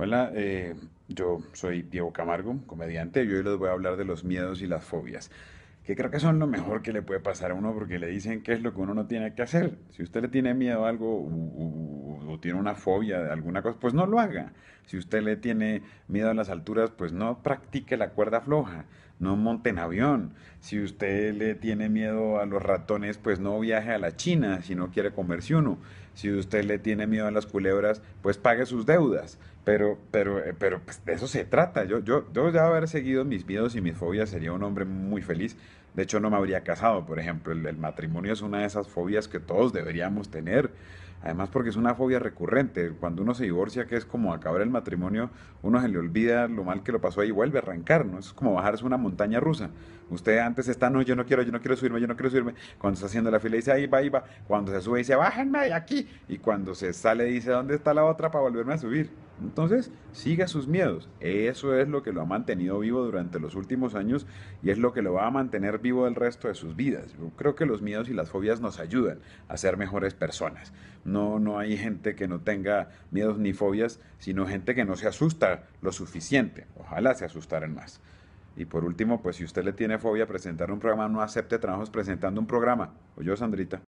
Hola, eh, yo soy Diego Camargo, comediante, y hoy les voy a hablar de los miedos y las fobias, que creo que son lo mejor que le puede pasar a uno porque le dicen qué es lo que uno no tiene que hacer. Si usted le tiene miedo a algo, tiene una fobia de alguna cosa, pues no lo haga. Si usted le tiene miedo a las alturas, pues no practique la cuerda floja, no monte en avión. Si usted le tiene miedo a los ratones, pues no viaje a la China si no quiere comerse uno. Si usted le tiene miedo a las culebras, pues pague sus deudas. Pero, pero, eh, pero pues, de eso se trata. Yo, yo, yo ya haber seguido mis miedos y mis fobias sería un hombre muy feliz. De hecho, no me habría casado, por ejemplo. El, el matrimonio es una de esas fobias que todos deberíamos tener. Además porque es una fobia recurrente. Cuando uno se divorcia, que es como acabar el matrimonio, uno se le olvida lo mal que lo pasó y vuelve a arrancar, ¿no? Es como bajarse una montaña rusa. Usted antes está, no, yo no quiero, yo no quiero subirme, yo no quiero subirme. Cuando está haciendo la fila dice, ahí va, ahí va. Cuando se sube dice, bájenme de aquí. Y cuando se sale dice, ¿dónde está la otra para volverme a subir? Entonces, siga sus miedos. Eso es lo que lo ha mantenido vivo durante los últimos años y es lo que lo va a mantener vivo el resto de sus vidas. Yo creo que los miedos y las fobias nos ayudan a ser mejores personas. No, no hay gente que no tenga miedos ni fobias, sino gente que no se asusta lo suficiente. Ojalá se asustaran más. Y por último, pues si usted le tiene fobia a presentar un programa, no acepte trabajos presentando un programa. Oye, Sandrita?